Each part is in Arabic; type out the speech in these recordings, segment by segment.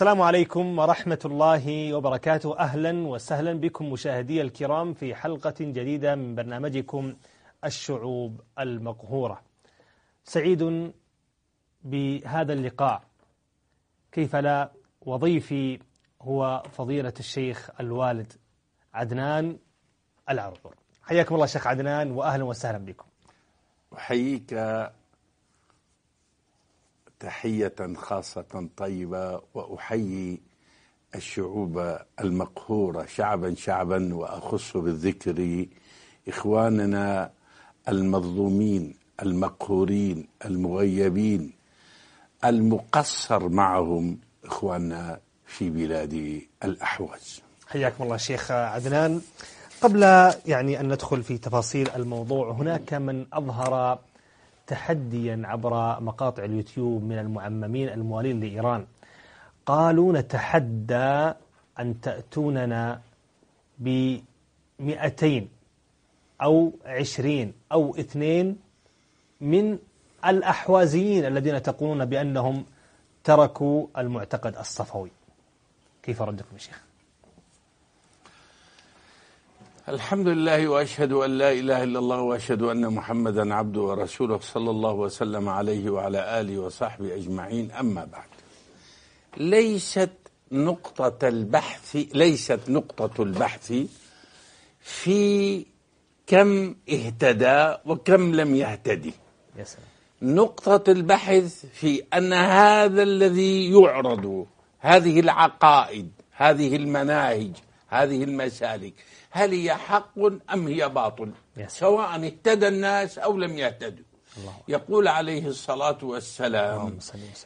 السلام عليكم ورحمة الله وبركاته أهلا وسهلا بكم مشاهدي الكرام في حلقة جديدة من برنامجكم الشعوب المقهورة سعيد بهذا اللقاء كيف لا وضيفي هو فضيلة الشيخ الوالد عدنان العربر حياكم الله شيخ عدنان وأهلا وسهلا بكم أحييك تحية خاصة طيبة وأحيي الشعوب المقهورة شعبا شعبا وأخص بالذكر إخواننا المظلومين المقهورين المغيبين المقصر معهم إخواننا في بلاد الأحواز حياكم الله شيخ عدنان قبل يعني أن ندخل في تفاصيل الموضوع هناك من أظهر تحديا عبر مقاطع اليوتيوب من المعممين الموالين لإيران قالوا نتحدى أن تأتوننا بمئتين أو عشرين أو اثنين من الأحوازيين الذين تقولون بأنهم تركوا المعتقد الصفوي كيف ردكم يا شيخ؟ الحمد لله واشهد ان لا اله الا الله واشهد ان محمدا عبده ورسوله صلى الله وسلم عليه وعلى اله وصحبه اجمعين اما بعد. ليست نقطة البحث ليست نقطة البحث في كم اهتدى وكم لم يهتدي. نقطة البحث في ان هذا الذي يعرض هذه العقائد هذه المناهج هذه المسالك هل هي حق أم هي باطل سواء اهتدى الناس أو لم يهتدوا يقول عليه الصلاة والسلام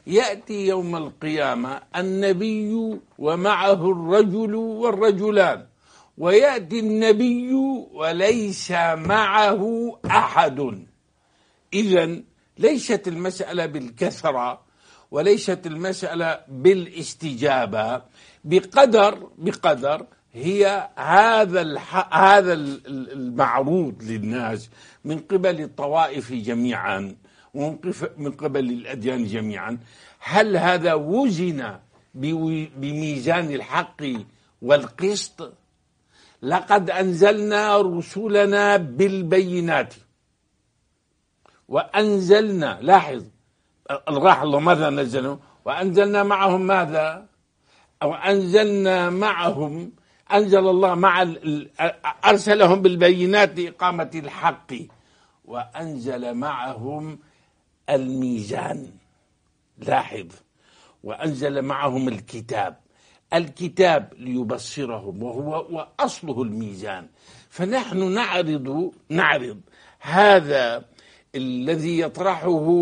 يأتي يوم القيامة النبي ومعه الرجل والرجلان ويأتي النبي وليس معه أحد إذا ليست المسألة بالكثرة وليست المسألة بالاستجابة بقدر بقدر هي هذا هذا المعروض للناس من قبل الطوائف جميعا ومن قبل الأديان جميعا هل هذا وزن بميزان الحق والقسط لقد أنزلنا رسلنا بالبينات وأنزلنا لاحظ الراح الله ماذا نزلوا وأنزلنا معهم ماذا أو أنزلنا معهم أنزل الله مع أرسلهم بالبينات لإقامة الحق وأنزل معهم الميزان لاحظ وأنزل معهم الكتاب الكتاب ليبصرهم وهو وأصله الميزان فنحن نعرض نعرض هذا الذي يطرحه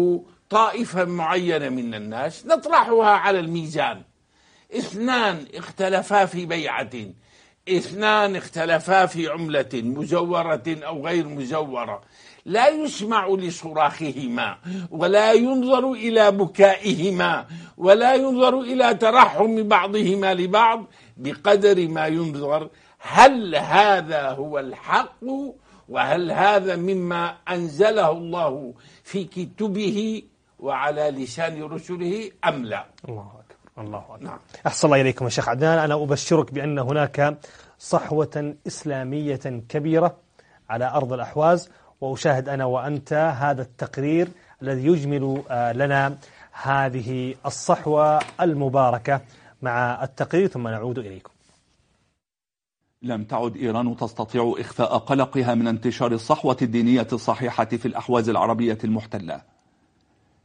طائفة معينة من الناس نطرحها على الميزان اثنان اختلفا في بيعة اثنان اختلفا في عملة مزورة أو غير مزورة لا يسمع لصراخهما ولا ينظر إلى بكائهما ولا ينظر إلى ترحم بعضهما لبعض بقدر ما ينظر هل هذا هو الحق وهل هذا مما أنزله الله في كتبه وعلى لسان رسله أم لا الله الله نعم أحسن الله إليكم يا شيخ عدنان أنا أبشرك بأن هناك صحوة إسلامية كبيرة على أرض الأحواز وأشاهد أنا وأنت هذا التقرير الذي يجمل آه، لنا هذه الصحوة المباركة مع التقرير ثم نعود إليكم لم تعد إيران تستطيع إخفاء قلقها من انتشار الصحوة الدينية الصحيحة في الأحواز العربية المحتلة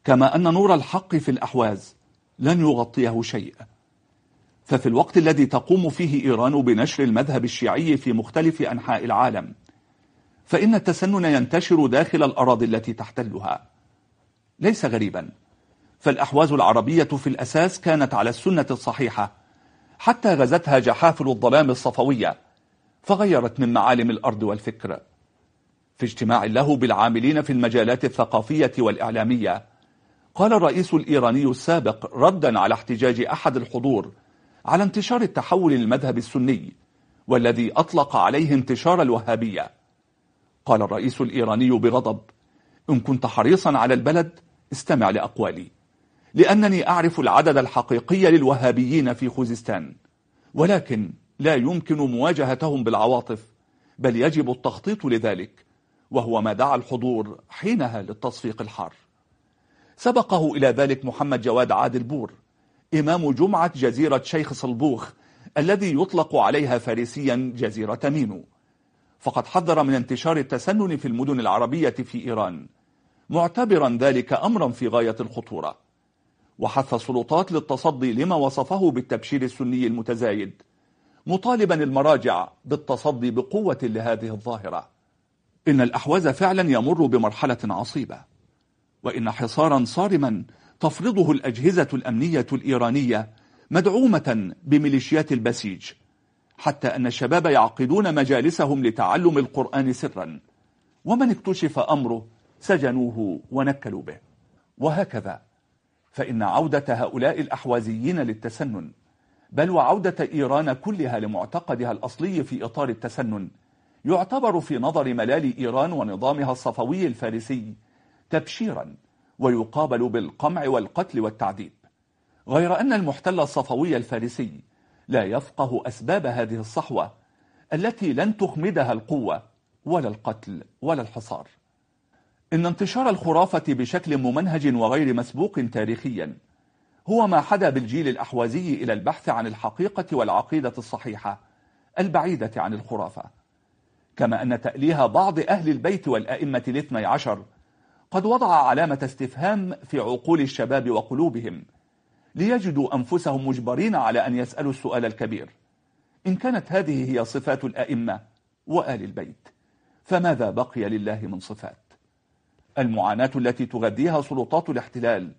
كما أن نور الحق في الأحواز لن يغطيه شيء ففي الوقت الذي تقوم فيه إيران بنشر المذهب الشيعي في مختلف أنحاء العالم فإن التسنن ينتشر داخل الأراضي التي تحتلها ليس غريبا فالأحواز العربية في الأساس كانت على السنة الصحيحة حتى غزتها جحافل الظلام الصفوية فغيرت من معالم الأرض والفكر في اجتماع له بالعاملين في المجالات الثقافية والإعلامية قال الرئيس الإيراني السابق ردا على احتجاج أحد الحضور على انتشار التحول المذهب السني والذي أطلق عليه انتشار الوهابية قال الرئيس الإيراني بغضب إن كنت حريصا على البلد استمع لأقوالي لأنني أعرف العدد الحقيقي للوهابيين في خوزستان ولكن لا يمكن مواجهتهم بالعواطف بل يجب التخطيط لذلك وهو ما دعا الحضور حينها للتصفيق الحار سبقه إلى ذلك محمد جواد عادل بور إمام جمعة جزيرة شيخ صلبوخ الذي يطلق عليها فارسيا جزيرة مينو فقد حذر من انتشار التسنن في المدن العربية في إيران معتبرا ذلك أمرا في غاية الخطورة وحث السلطات للتصدي لما وصفه بالتبشير السني المتزايد مطالبا المراجع بالتصدي بقوة لهذه الظاهرة إن الأحواز فعلا يمر بمرحلة عصيبة وإن حصارا صارما تفرضه الأجهزة الأمنية الإيرانية مدعومة بميليشيات البسيج حتى أن الشباب يعقدون مجالسهم لتعلم القرآن سرا ومن اكتشف أمره سجنوه ونكلوا به وهكذا فإن عودة هؤلاء الأحوازيين للتسنن بل وعودة إيران كلها لمعتقدها الأصلي في إطار التسنن يعتبر في نظر ملال إيران ونظامها الصفوي الفارسي تبشيرا ويقابل بالقمع والقتل والتعذيب غير أن المحتل الصفوي الفارسي لا يفقه أسباب هذه الصحوة التي لن تخمدها القوة ولا القتل ولا الحصار إن انتشار الخرافة بشكل ممنهج وغير مسبوق تاريخيا هو ما حدا بالجيل الأحوازي إلى البحث عن الحقيقة والعقيدة الصحيحة البعيدة عن الخرافة كما أن تأليها بعض أهل البيت والأئمة الاثني عشر قد وضع علامة استفهام في عقول الشباب وقلوبهم ليجدوا أنفسهم مجبرين على أن يسألوا السؤال الكبير إن كانت هذه هي صفات الأئمة وآل البيت فماذا بقي لله من صفات المعاناة التي تغذيها سلطات الاحتلال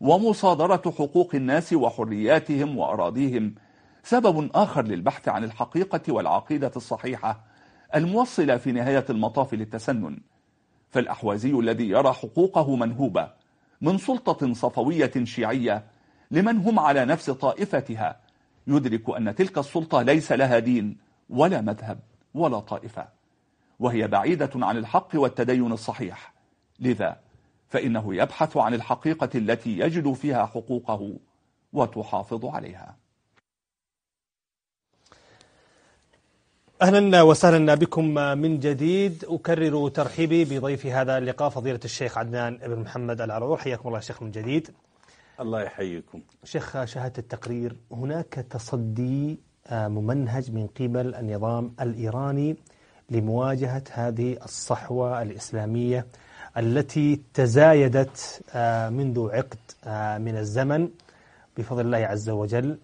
ومصادرة حقوق الناس وحرياتهم وأراضيهم سبب آخر للبحث عن الحقيقة والعقيدة الصحيحة الموصلة في نهاية المطاف للتسنن فالأحوازي الذي يرى حقوقه منهوبة من سلطة صفوية شيعية لمن هم على نفس طائفتها يدرك أن تلك السلطة ليس لها دين ولا مذهب ولا طائفة وهي بعيدة عن الحق والتدين الصحيح لذا فإنه يبحث عن الحقيقة التي يجد فيها حقوقه وتحافظ عليها أهلا وسهلا بكم من جديد أكرر ترحيبي بضيف هذا اللقاء فضيلة الشيخ عدنان بن محمد العرور حياكم الله شيخ من جديد الله يحييكم شيخ شاهدت التقرير هناك تصدي آه، ممنهج من قبل النظام الإيراني لمواجهة هذه الصحوة الإسلامية التي تزايدت آه، منذ عقد آه، من الزمن بفضل الله عز وجل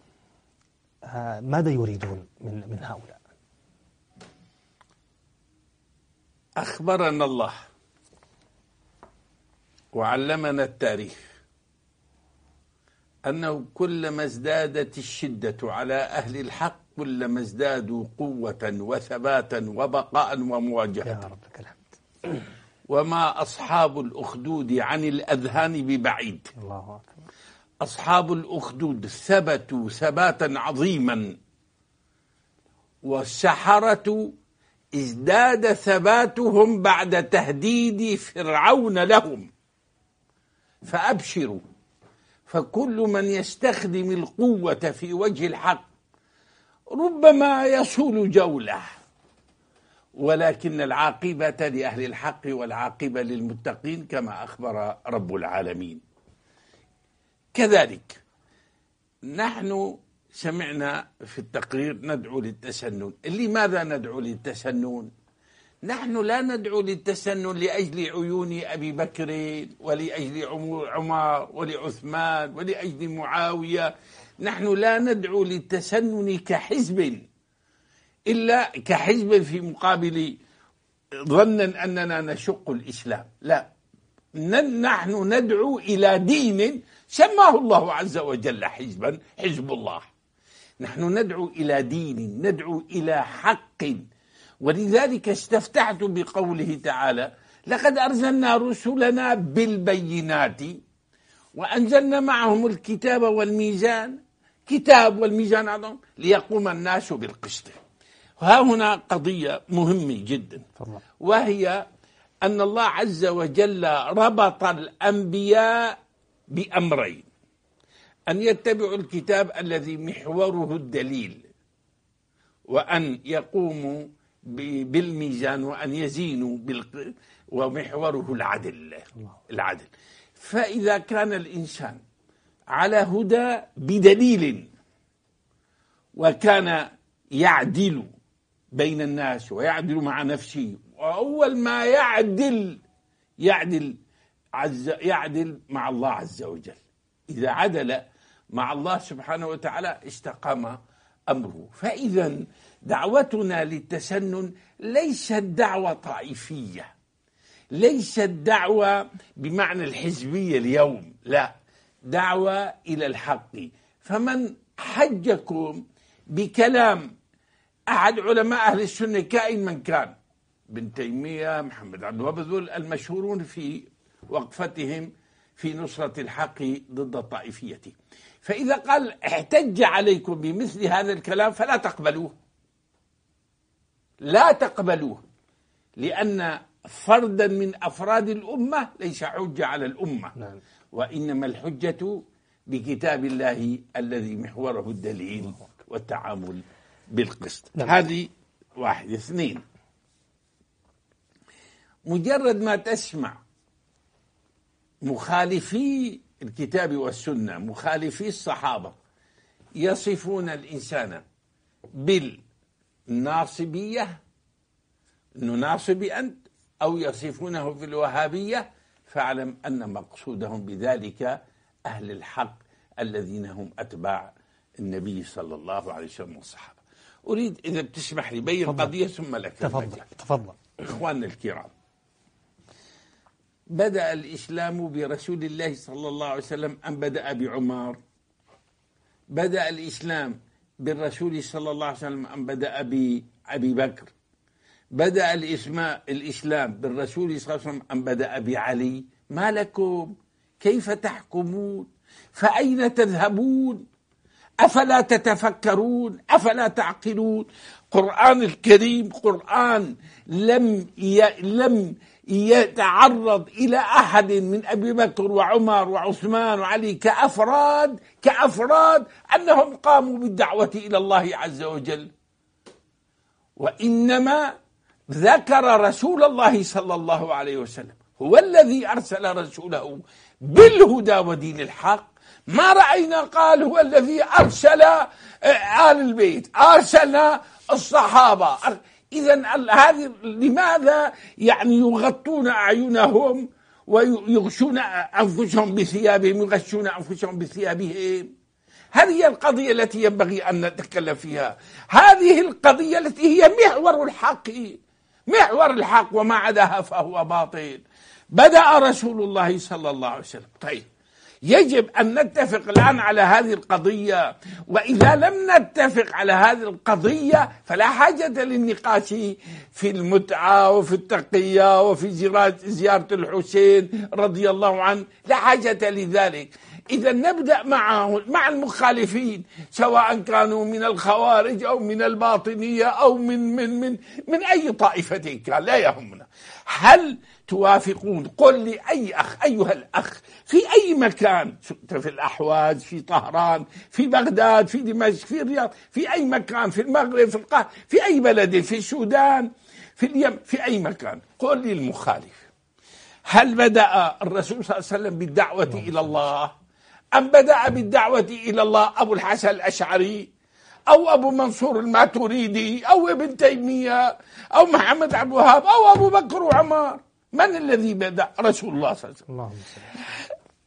ماذا يريدون من هؤلاء أخبرنا الله وعلمنا التاريخ أنه كلما ازدادت الشدة على أهل الحق كلما ازدادوا قوة وثباتا وبقاء ومواجهة يا رب الحمد وما أصحاب الأخدود عن الأذهان ببعيد الله أكبر أصحاب الأخدود ثبتوا ثباتا عظيما والسحرة ازداد ثباتهم بعد تهديد فرعون لهم فأبشروا فكل من يستخدم القوة في وجه الحق ربما يصول جوله ولكن العاقبة لأهل الحق والعاقبة للمتقين كما أخبر رب العالمين كذلك نحن سمعنا في التقرير ندعو للتسنن لماذا ندعو للتسنن نحن لا ندعو للتسنن لأجل عيون أبي بكر ولأجل عمر ولعثمان ولأجل معاوية نحن لا ندعو للتسنن كحزب إلا كحزب في مقابل ظنا أننا نشق الإسلام لا نحن ندعو إلى دين سماه الله عز وجل حزبا حزب الله نحن ندعو إلى دين ندعو إلى حق ولذلك استفتحت بقوله تعالى لقد أرسلنا رسلنا بالبينات وأنزلنا معهم الكتاب والميزان كتاب والميزان عظم ليقوم الناس بالقسط ها هنا قضية مهمة جدا وهي أن الله عز وجل ربط الأنبياء بأمرين أن يتبعوا الكتاب الذي محوره الدليل وأن يقوموا بالميزان وأن يزينوا ومحوره العدل العدل فإذا كان الإنسان على هدى بدليل وكان يعدل بين الناس ويعدل مع نفسه وأول ما يعدل يعدل عز يعدل مع الله عز وجل إذا عدل مع الله سبحانه وتعالى استقام امره فاذا دعوتنا للتسنن ليست دعوه طائفيه ليست دعوه بمعنى الحزبيه اليوم لا دعوه الى الحق فمن حجكم بكلام احد علماء اهل السنه كائن من كان بن تيميه محمد عبد الوهاب ذول المشهورون في وقفتهم في نصره الحق ضد الطائفيه فإذا قال احتج عليكم بمثل هذا الكلام فلا تقبلوه لا تقبلوه لأن فردا من أفراد الأمة ليس حجة على الأمة نعم. وإنما الحجة بكتاب الله الذي محوره الدليل والتعامل بالقسط نعم. هذه واحد اثنين مجرد ما تسمع مخالفي الكتاب والسنة مخالفي الصحابة يصفون الإنسان بالناصبية أنه ناصبي أنت أو يصفونه بالوهابية فاعلم أن مقصودهم بذلك أهل الحق الذين هم أتباع النبي صلى الله عليه وسلم والصحابة أريد إذا بتسمح لي بين قضية ثم لك تفضل تفضل إخواننا الكرام بدأ الإسلام برسول الله صلى الله عليه وسلم أم بدأ بعمر بدأ الإسلام بالرسول صلى الله عليه وسلم أم بدأ بأبي بكر بدأ الإسماء الإسلام بالرسول صلى الله عليه وسلم أم بدأ بعلي ما لكم كيف تحكمون فأين تذهبون أفلا تتفكرون أفلا تعقلون قرآن الكريم قرآن لم لم يتعرض إلى أحد من أبي بكر وعمر وعثمان وعلي كأفراد كأفراد أنهم قاموا بالدعوة إلى الله عز وجل وإنما ذكر رسول الله صلى الله عليه وسلم هو الذي أرسل رسوله بالهدى ودين الحق ما رأينا قال هو الذي أرسل آه، آل البيت أرسل الصحابة إذا هذه لماذا يعني يغطون أعينهم ويغشون أنفسهم بثيابهم يغشون أنفسهم بثيابهم هذه هي القضية التي ينبغي أن نتكلم فيها هذه القضية التي هي محور الحق محور الحق وما عداها فهو باطل بدأ رسول الله صلى الله عليه وسلم طيب يجب أن نتفق الآن على هذه القضية وإذا لم نتفق على هذه القضية فلا حاجة للنقاش في المتعة وفي التقية وفي زيارة الحسين رضي الله عنه لا حاجة لذلك إذا نبدأ معه مع المخالفين سواء كانوا من الخوارج أو من الباطنية أو من من من من أي طائفة كان لا يهمنا هل توافقون قل لي أي أخ أيها الأخ في أي مكان في الأحواز في طهران في بغداد في دمشق في الرياض في أي مكان في المغرب في القاهرة في أي بلد في السودان في اليمن في أي مكان قل لي المخالف هل بدأ الرسول صلى الله عليه وسلم بالدعوة إلى الله أم بدأ بالدعوة إلى الله أبو الحسن الأشعري أو أبو منصور الماتريدي أو ابن تيمية أو محمد عبد الوهاب أو أبو بكر وعمر من الذي بدأ رسول الله صلى الله عليه وسلم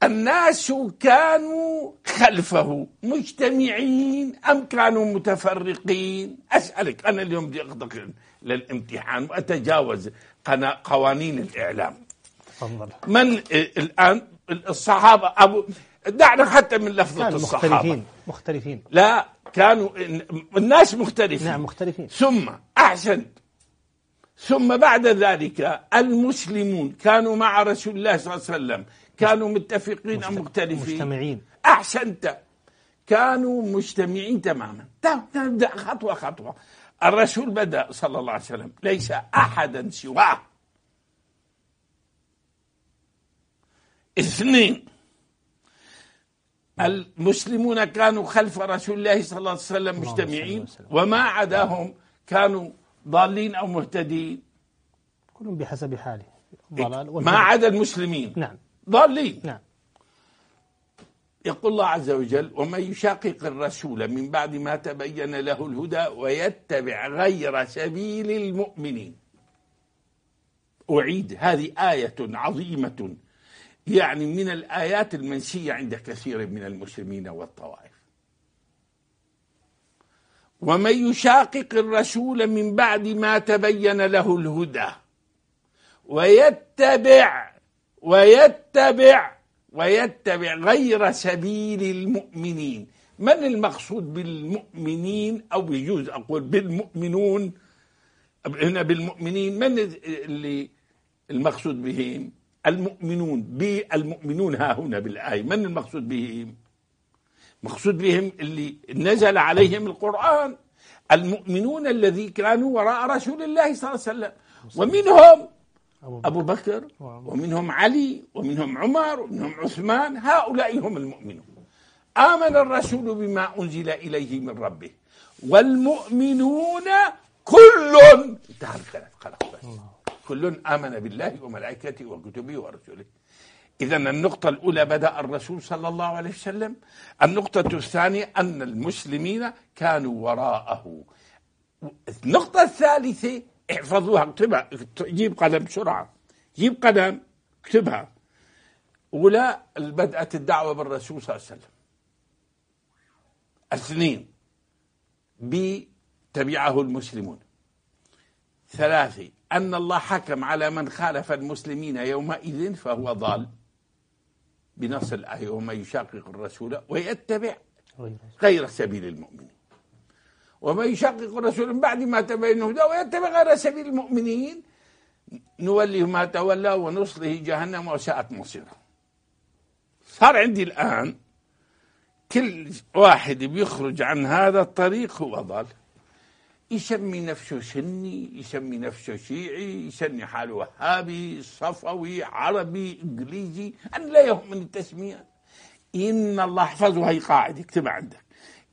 الناس كانوا خلفه مجتمعين أم كانوا متفرقين أسألك أنا اليوم بدي أخذك للامتحان وأتجاوز قوانين الإعلام تفضل من الآن الصحابة أبو دعنا حتى من لفظة الصحابة مختلفين مختلفين لا كانوا الناس مختلفين نعم مختلفين ثم احسنت ثم بعد ذلك المسلمون كانوا مع رسول الله صلى الله عليه وسلم كانوا متفقين مجت... أم مختلفين مجتمعين أحسنت كانوا مجتمعين تماما نبدأ خطوة خطوة الرسول بدأ صلى الله عليه وسلم ليس أحدا سواه اثنين المسلمون كانوا خلف رسول الله صلى الله عليه وسلم مجتمعين وما عداهم كانوا ضالين أو مهتدين كلهم بحسب حاله إيه، ضلال ما عدا المسلمين نعم ضالين نعم يقول الله عز وجل ومن يشاقق الرسول من بعد ما تبين له الهدى ويتبع غير سبيل المؤمنين أعيد هذه آية عظيمة يعني من الآيات المنسية عند كثير من المسلمين والطوائف ومن يشاقق الرسول من بعد ما تبين له الهدى ويتبع ويتبع ويتبع غير سبيل المؤمنين من المقصود بالمؤمنين او يجوز اقول بالمؤمنون هنا بالمؤمنين من اللي المقصود بهم المؤمنون بالمؤمنون ها هنا بالايه من المقصود بهم مقصود بهم اللي نزل عليهم القرآن المؤمنون الذين كانوا وراء رسول الله صلى الله عليه وسلم ومنهم أبو بكر ومنهم علي ومنهم عمر ومنهم عثمان هؤلاء هم المؤمنون آمن الرسول بما أنزل إليه من ربه والمؤمنون كل انتهى الكلام خلاص بس كل آمن بالله وملائكته وكتبه ورسله إذا النقطة الأولى بدأ الرسول صلى الله عليه وسلم النقطة الثانية أن المسلمين كانوا وراءه النقطة الثالثة احفظوها اكتبها جيب قلم بسرعة جيب قلم اكتبها ولا بدأت الدعوة بالرسول صلى الله عليه وسلم اثنين بي تبعه المسلمون ثلاثة أن الله حكم على من خالف المسلمين يومئذ فهو ضال بنص الآية ومن يشاقق الرسول ويتبع غير سبيل المؤمنين ومن يشقق الرسول من بعد ما تبين هداه ويتبع غير سبيل المؤمنين نوليه ما تولى ونصله جهنم وساءت مصيره صار عندي الآن كل واحد بيخرج عن هذا الطريق هو ضال يسمي نفسه سني يسمي نفسه شيعي يسمي حاله وهابي صفوي عربي انجليزي انا لا يهمني التسميه ان الله احفظه هي قاعده اكتبها عندك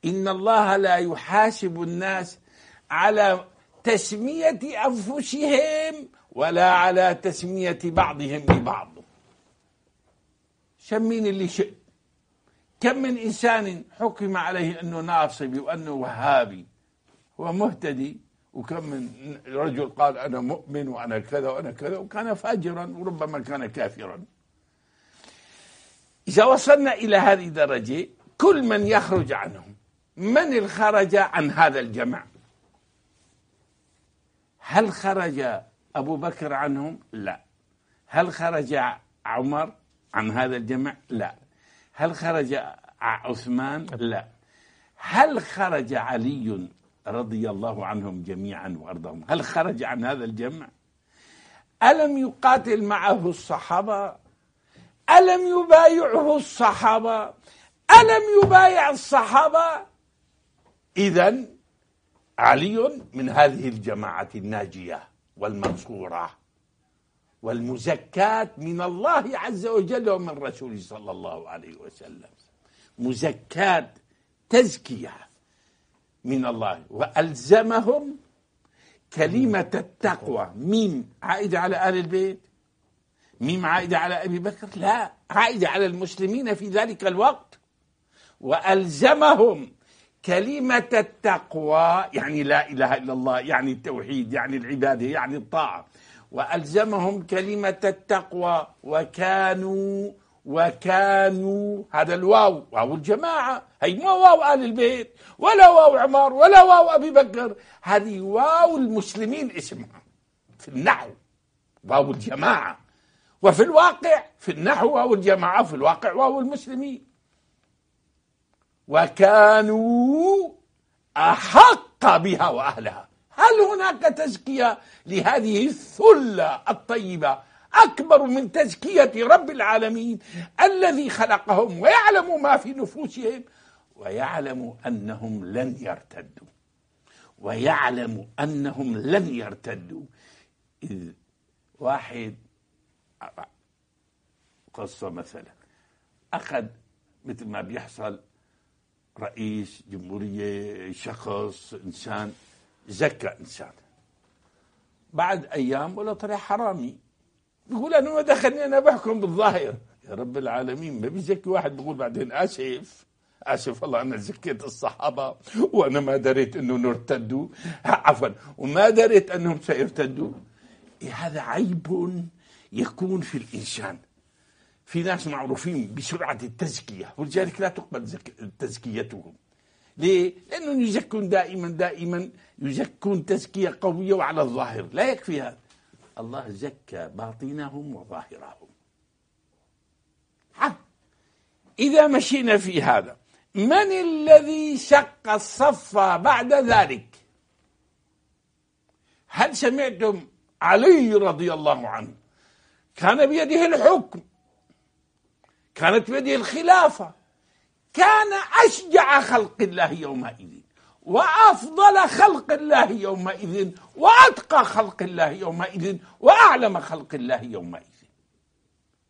ان الله لا يحاسب الناس على تسميه انفسهم ولا على تسميه بعضهم لبعض سميني اللي شئت كم من انسان حكم عليه انه ناصبي وانه وهابي ومهتدي وكم من رجل قال أنا مؤمن وأنا كذا وأنا كذا وكان فاجرا وربما كان كافرا إذا وصلنا إلى هذه الدرجة كل من يخرج عنهم من الخرج عن هذا الجمع هل خرج أبو بكر عنهم لا هل خرج عمر عن هذا الجمع لا هل خرج عثمان لا هل خرج علي رضي الله عنهم جميعا وارضاهم هل خرج عن هذا الجمع الم يقاتل معه الصحابه الم يبايعه الصحابه الم يبايع الصحابه اذا علي من هذه الجماعه الناجيه والمنصوره والمزكاه من الله عز وجل ومن رسوله صلى الله عليه وسلم مزكاه تزكيه من الله وألزمهم كلمة التقوى ميم عائدة على آل البيت ميم عائدة على أبي بكر لا عائدة على المسلمين في ذلك الوقت وألزمهم كلمة التقوى يعني لا إله إلا الله يعني التوحيد يعني العبادة يعني الطاعة وألزمهم كلمة التقوى وكانوا وكانوا هذا الواو واو الجماعة هي ما واو آل البيت ولا واو عمر ولا واو أبي بكر هذه واو المسلمين اسمها في النحو واو الجماعة وفي الواقع في النحو واو الجماعة في الواقع واو المسلمين وكانوا أحق بها وأهلها هل هناك تزكية لهذه الثلة الطيبة أكبر من تزكية رب العالمين الذي خلقهم ويعلم ما في نفوسهم ويعلم أنهم لن يرتدوا ويعلم أنهم لن يرتدوا إذ واحد قصة مثلا أخذ مثل ما بيحصل رئيس جمهورية شخص إنسان زكى إنسان بعد أيام ولا طلع حرامي يقول انا ما دخلني انا بحكم بالظاهر يا رب العالمين ما بيزكي واحد بيقول بعدين اسف اسف والله انا زكيت الصحابه وانا ما دريت انه ارتدوا عفوا وما دريت انهم سيرتدوا إيه، هذا عيب يكون في الانسان في ناس معروفين بسرعه التزكيه ولذلك لا تقبل تزكيتهم ليه؟ لانهم يزكون دائما دائما يزكون تزكيه قويه وعلى الظاهر لا يكفي هذا الله زكى باطنهم وظاهرهم ها إذا مشينا في هذا من الذي شق الصف بعد ذلك هل سمعتم علي رضي الله عنه كان بيده الحكم كانت بيده الخلافة كان أشجع خلق الله يومئذ وافضل خلق الله يومئذ واتقى خلق الله يومئذ واعلم خلق الله يومئذ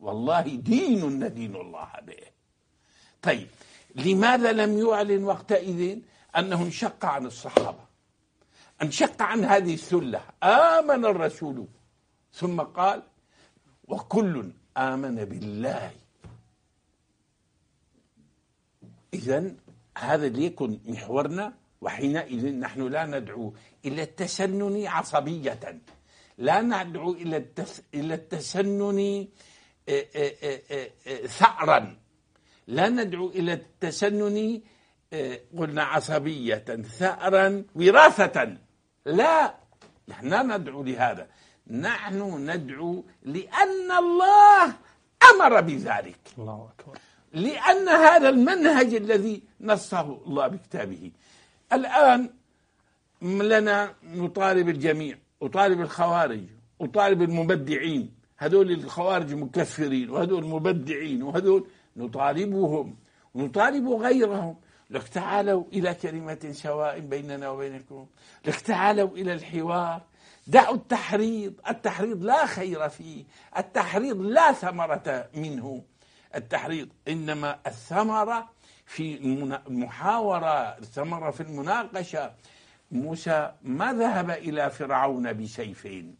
والله دين ندين الله به طيب لماذا لم يعلن وقتئذ انه انشق عن الصحابه انشق عن هذه الثله امن الرسول ثم قال وكل امن بالله اذا هذا ليكن محورنا وحينئذ نحن لا ندعو إلى التسنن عصبية لا ندعو إلى إلى التسنن آه، آه، آه، ثأرا لا ندعو إلى التسنن قلنا عصبية ثأرا وراثة لا نحن لا ندعو لهذا نحن ندعو لأن الله أمر بذلك الله أكبر لأن هذا المنهج الذي نصه الله بكتابه الآن لنا نطالب الجميع أطالب الخوارج أطالب المبدعين هذول الخوارج مكفرين وهذول مبدعين وهذول نطالبهم ونطالب غيرهم لك تعالوا إلى كلمة سواء بيننا وبينكم لك تعالوا إلى الحوار دعوا التحريض التحريض لا خير فيه التحريض لا ثمرة منه التحريض إنما الثمرة في محاورة ثمرة في المناقشة موسى ما ذهب إلى فرعون بسيفين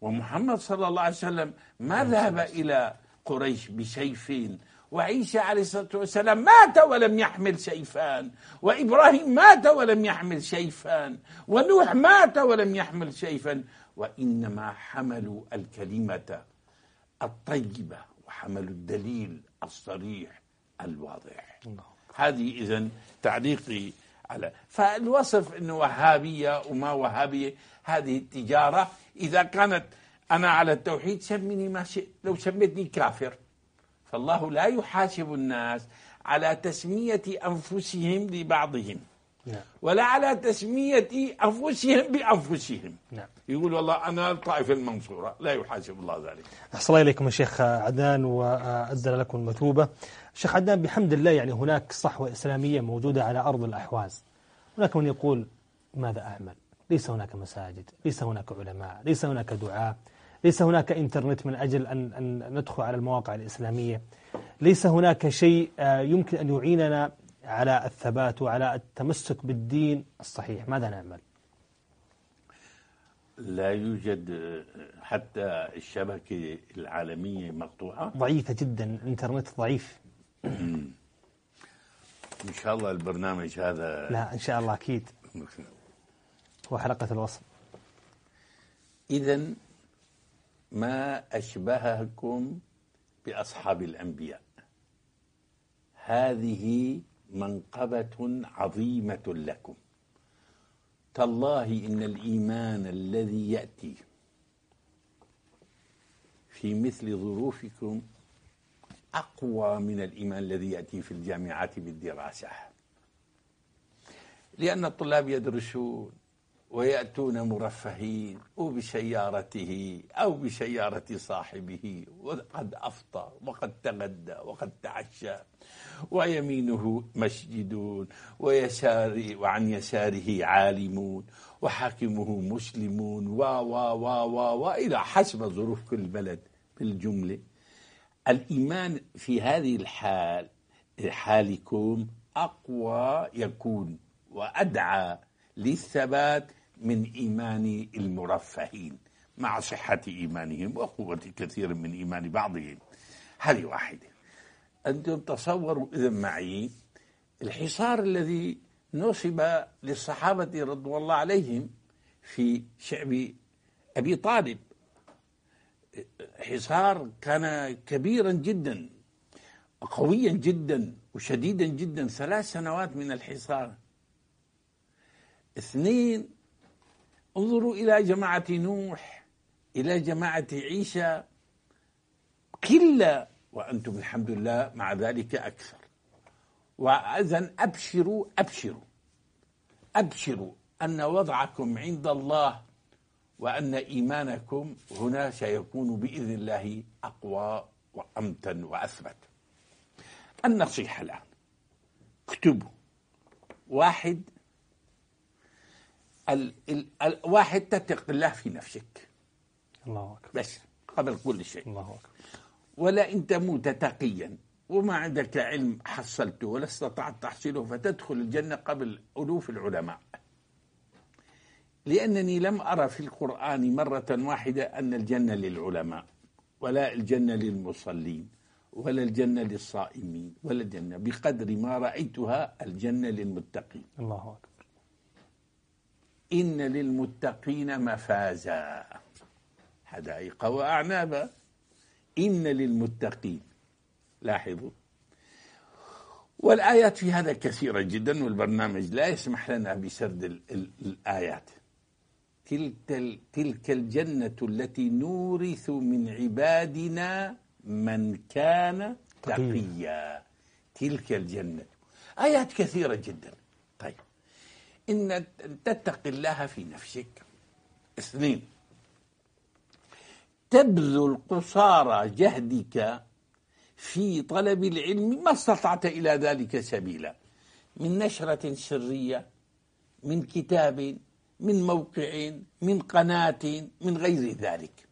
ومحمد صلى الله عليه وسلم ما ذهب إلى قريش بسيفين وعيسى عليه الصلاة والسلام مات ولم يحمل سيفان وإبراهيم مات ولم يحمل سيفان ونوح مات ولم يحمل سيفا وإنما حملوا الكلمة الطيبة وحملوا الدليل الصريح الواضح الله. هذه إذا تعليقي على فالوصف أنه وهابية وما وهابية هذه التجارة إذا كانت أنا على التوحيد سميني ما شئت لو سميتني كافر فالله لا يحاسب الناس على تسمية أنفسهم لبعضهم نعم. ولا على تسمية أنفسهم بأنفسهم نعم. يقول والله أنا الطائفة المنصورة لا يحاسب الله ذلك احصل إليكم الشيخ عدنان وادى لكم المثوبة شيخ عدنان بحمد الله يعني هناك صحوة إسلامية موجودة على أرض الأحواز هناك من يقول ماذا أعمل ليس هناك مساجد ليس هناك علماء ليس هناك دعاء ليس هناك إنترنت من أجل أن, أن ندخل على المواقع الإسلامية ليس هناك شيء آه، يمكن أن يعيننا على الثبات وعلى التمسك بالدين الصحيح ماذا نعمل لا يوجد آه، حتى الشبكة العالمية مقطوعة ضعيفة جدا الإنترنت ضعيف ان شاء الله البرنامج هذا لا ان شاء الله اكيد هو حلقه الوصف اذا ما اشبهكم باصحاب الانبياء هذه منقبه عظيمه لكم تالله ان الايمان الذي ياتي في مثل ظروفكم أقوى من الإيمان الذي يأتي في الجامعات بالدراسة لأن الطلاب يدرسون ويأتون مرفهين وبسيارته أو بسيارة صاحبه وقد أفطر وقد تغدى وقد تعشى ويمينه مسجد ويسار وعن يساره عالمون وحاكمه مسلمون و و و و الى حسب ظروف كل بلد بالجملة الإيمان في هذه الحال حالكم أقوى يكون وأدعى للثبات من إيمان المرفهين مع صحة إيمانهم وقوة كثير من إيمان بعضهم هذه واحدة أنتم تصوروا إذا معي الحصار الذي نصب للصحابة رضوان الله عليهم في شعب أبي طالب حصار كان كبيرا جدا قويا جدا وشديدا جدا ثلاث سنوات من الحصار اثنين انظروا إلى جماعة نوح إلى جماعة عيسى كلا وأنتم الحمد لله مع ذلك أكثر وإذا أبشروا أبشروا أبشروا أن وضعكم عند الله وأن إيمانكم هنا سيكون بإذن الله أقوى وأمتن وأثبت النصيحة الآن اكتبوا واحد ال ال ال واحد تتق الله في نفسك الله أكبر بس قبل كل شيء الله أكبر ولا إن تموت تقيا وما عندك علم حصلته ولا استطعت تحصيله فتدخل الجنة قبل ألوف العلماء لأنني لم أرى في القرآن مرة واحدة أن الجنة للعلماء ولا الجنة للمصلين ولا الجنة للصائمين ولا الجنة بقدر ما رأيتها الجنة للمتقين الله أكبر إن للمتقين مفازا حدائق وأعنابا إن للمتقين لاحظوا والآيات في هذا كثيرة جدا والبرنامج لا يسمح لنا بسرد الآيات تلك, تلك الجنة التي نورث من عبادنا من كان تقيا تلك الجنة آيات كثيرة جدا طيب إن تتقي الله في نفسك اثنين تبذل قصارى جهدك في طلب العلم ما استطعت إلى ذلك سبيلا من نشرة سرية من كتاب من موقع من قناة من غير ذلك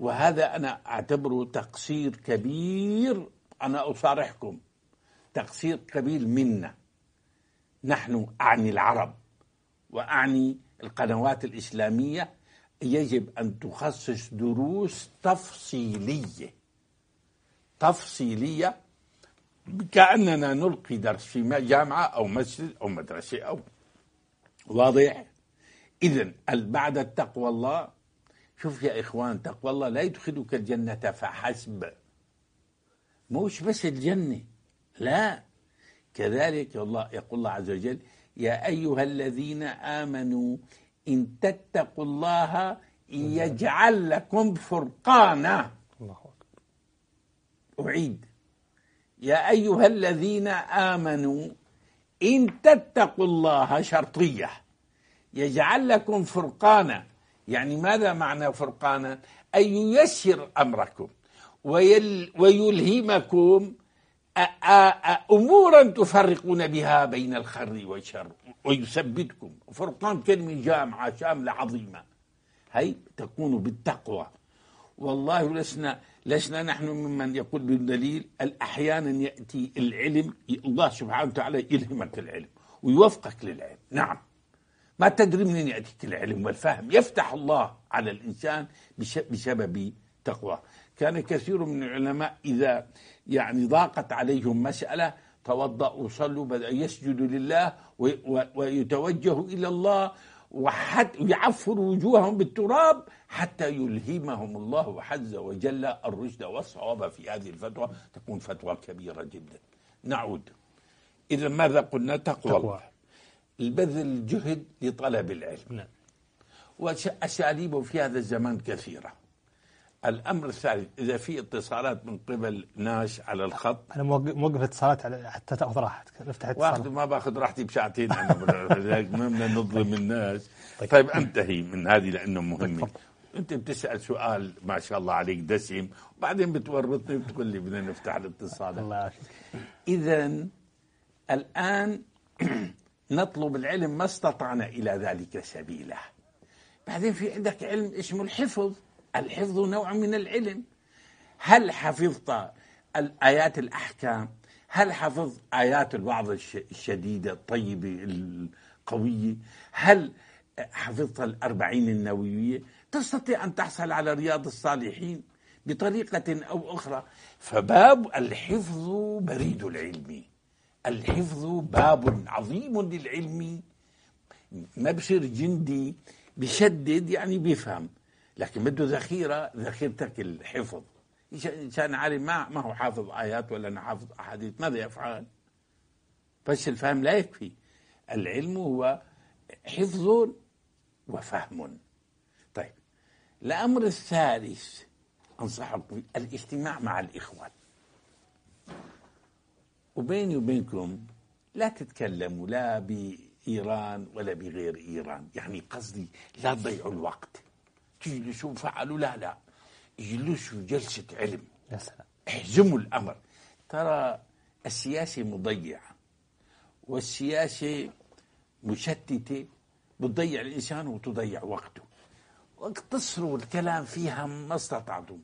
وهذا أنا أعتبره تقصير كبير أنا أصارحكم تقصير كبير منا نحن أعني العرب وأعني القنوات الإسلامية يجب أن تخصص دروس تفصيلية تفصيلية كأننا نلقي درس في جامعة أو مسجد أو مدرسة أو واضح إذا بعد التقوى الله شوف يا إخوان تقوى الله لا يدخلك الجنة فحسب مش بس الجنة لا كذلك الله يقول الله عز وجل يا أيها الذين آمنوا إن تتقوا الله يجعل لكم فرقانا الله أكبر أعيد يا أيها الذين آمنوا إن تتقوا الله شرطية يجعل لكم فرقانا يعني ماذا معنى فرقانا أي ييسر أمركم ويل ويلهمكم أمورا تفرقون بها بين الخير والشر ويثبتكم فرقان كلمة جامعة شاملة عظيمة هي تكون بالتقوى والله لسنا لسنا نحن ممن يقول بالدليل أحيانا يأتي العلم الله سبحانه وتعالى يلهمك العلم ويوفقك للعلم نعم ما تدري منين يأتيك العلم والفهم يفتح الله على الإنسان بسبب تقوى كان كثير من العلماء إذا يعني ضاقت عليهم مسألة توضأوا وصلوا بدأ يسجد لله ويتوجه إلى الله وحتى يعفر وجوههم بالتراب حتى يلهمهم الله عز وجل الرشد والصواب في هذه الفتوى تكون فتوى كبيرة جدا نعود إذا ماذا قلنا تقوى, تقوى. البذل جهد لطلب العلم نعم. وأساليبه في هذا الزمان كثيرة الأمر الثالث إذا في اتصالات من قبل ناس على الخط أنا موقف اتصالات حتى تأخذ راحتك نفتح اتصالات ما باخذ راحتي بساعتين أنا ما بدنا نظلم الناس طيب. طيب أنتهي من هذه لأنه مهمة طيب. أنت بتسأل سؤال ما شاء الله عليك دسم وبعدين بتورطني وتقول لي بدنا نفتح الاتصالات الله يعافيك إذا الآن نطلب العلم ما استطعنا إلى ذلك سبيلا بعدين في عندك علم اسمه الحفظ الحفظ نوع من العلم هل حفظت الآيات الأحكام هل حفظت آيات الوعظ الشديدة الطيبة القوية هل حفظت الأربعين النووية تستطيع أن تحصل على رياض الصالحين بطريقة أو أخرى فباب الحفظ بريد العلم الحفظ باب عظيم للعلم مبشر جندي بشدد يعني بيفهم لكن بده ذخيرة ذخيرتك الحفظ إنسان عالم ما, ما هو حافظ آيات ولا حافظ أحاديث ماذا يفعل بس الفهم لا يكفي العلم هو حفظ وفهم طيب الأمر الثالث أنصحكم الاجتماع مع الإخوان وبيني وبينكم لا تتكلموا لا بإيران ولا بغير إيران يعني قصدي لا تضيعوا الوقت تجلسوا فعلوا لا لا اجلسوا جلسة علم يا سلام احزموا الأمر ترى السياسة مضيعة والسياسة مشتتة بتضيع الإنسان وتضيع وقته واقتصروا الكلام فيها ما استطعتم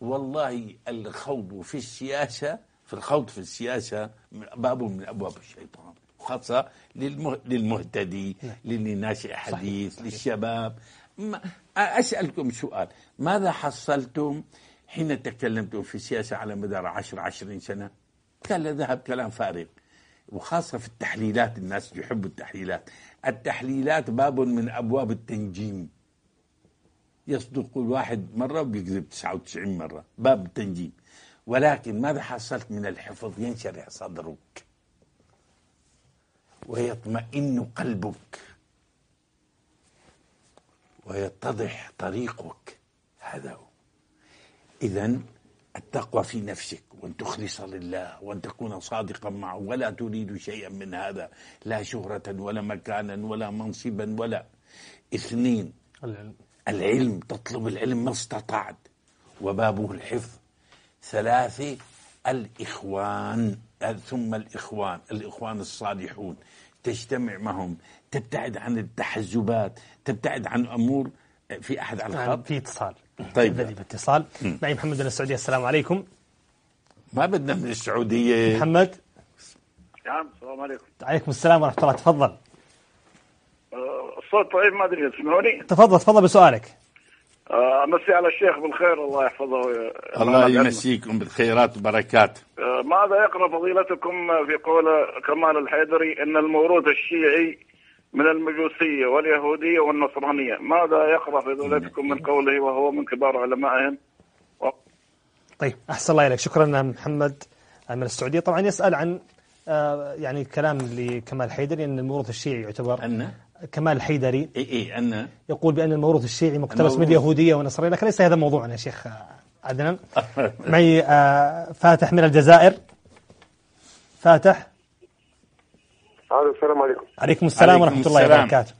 والله الخوض في السياسة في الخوض في السياسة من باب من أبواب الشيطان خاصة للمهتدي نعم. للي ناشئ حديث صحيح. للشباب أسألكم سؤال ماذا حصلتم حين تكلمتم في السياسة على مدار عشر عشرين سنة كان ذهب كلام فارغ وخاصة في التحليلات الناس يحبوا التحليلات التحليلات باب من أبواب التنجيم يصدق الواحد مرة وبيكذب 99 مرة باب التنجيم ولكن ماذا حصلت من الحفظ ينشرح صدرك ويطمئن قلبك ويتضح طريقك هذا هو إذا التقوى في نفسك وأن تخلص لله وأن تكون صادقا معه ولا تريد شيئا من هذا لا شهرة ولا مكانا ولا منصبا ولا اثنين العلم العلم تطلب العلم ما استطعت وبابه الحفظ ثلاثة الإخوان آه، ثم الإخوان الإخوان الصالحون تجتمع معهم تبتعد عن التحزبات تبتعد عن أمور آه، في أحد على الخط في اتصال طيب بدي باتصال معي محمد من السعودية السلام عليكم ما بدنا من السعودية محمد نعم السلام عليكم عليكم السلام ورحمة الله تفضل آه، الصوت طيب ما أدري تسمعوني تفضل تفضل بسؤالك آه، امسي على الشيخ بالخير الله يحفظه الله يمسيكم بالخيرات والبركات آه، ماذا يقرا فضيلتكم في قول كمال الحيدري ان الموروث الشيعي من المجوسيه واليهوديه والنصرانيه ماذا يقرا فضيلتكم من قوله وهو من كبار علمائهم و... طيب احسن الله اليك شكرا محمد من السعوديه طبعا يسال عن آه، يعني كلام لكمال حيدري ان الموروث الشيعي يعتبر أنه كمال الحيدري إي إي أن يقول بأن الموروث الشيعي مقتبس من اليهودية والنصرية لكن ليس هذا موضوعنا شيخ عدنان معي آه، فاتح من الجزائر فاتح الو السلام عليكم عليكم السلام ورحمة الله وبركاته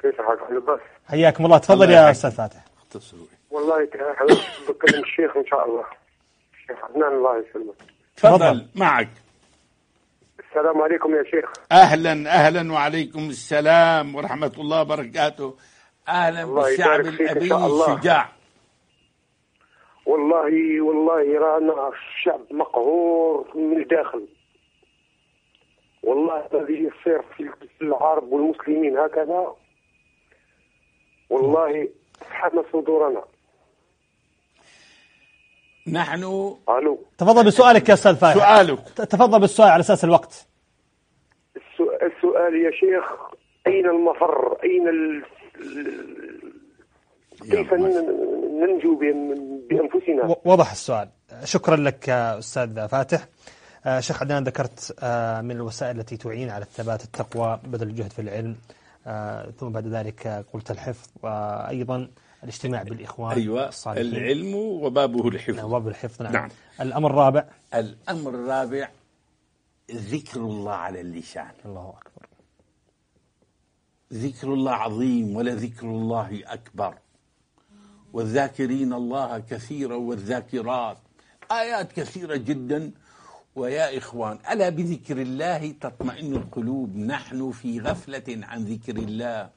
كيف حالك لباس حياكم الله تفضل يا أستاذ فاتح والله تعالى بكلم الشيخ إن شاء الله الشيخ عدنان الله يسلمك تفضل معك السلام عليكم يا شيخ اهلا اهلا وعليكم السلام ورحمه الله وبركاته اهلا بالشعب الابي الشجاع والله والله رانا الشعب مقهور من الداخل والله الذي يصير في العرب والمسلمين هكذا والله سحبنا صدورنا نحن الو تفضل بسؤالك يا استاذ فايز سؤالك تفضل بالسؤال على اساس الوقت السؤال يا شيخ اين المفر اين ال... كيف ننجو بانفسنا وضح السؤال شكرا لك استاذ فاتح آه، شيخ عدنان ذكرت آه، من الوسائل التي تعين على الثبات التقوى بذل الجهد في العلم آه، ثم بعد ذلك قلت الحفظ أيضا الاجتماع أيوة. بالإخوان أيوة الصالحين العلم وبابه الحفظ وباب الحفظ نعم, نعم. الأمر الرابع الأمر الرابع ذكر الله على اللسان الله أكبر ذكر الله عظيم ولذكر الله أكبر والذاكرين الله كثيرا والذاكرات آيات كثيرة جدا ويا إخوان ألا بذكر الله تطمئن القلوب نحن في غفلة عن ذكر الله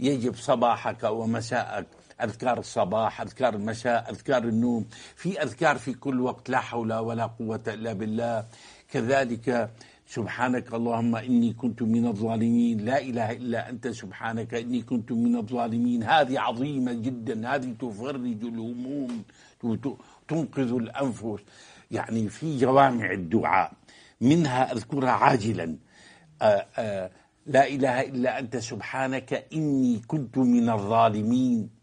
يجب صباحك ومساءك أذكار الصباح أذكار المساء أذكار النوم في أذكار في كل وقت لا حول ولا قوة إلا بالله كذلك سبحانك اللهم إني كنت من الظالمين لا إله إلا أنت سبحانك إني كنت من الظالمين هذه عظيمة جدا هذه تفرج الهموم تنقذ الأنفس يعني في جوامع الدعاء منها أذكرها عاجلا آآ آه، آآ آه، لا إله إلا أنت سبحانك إني كنت من الظالمين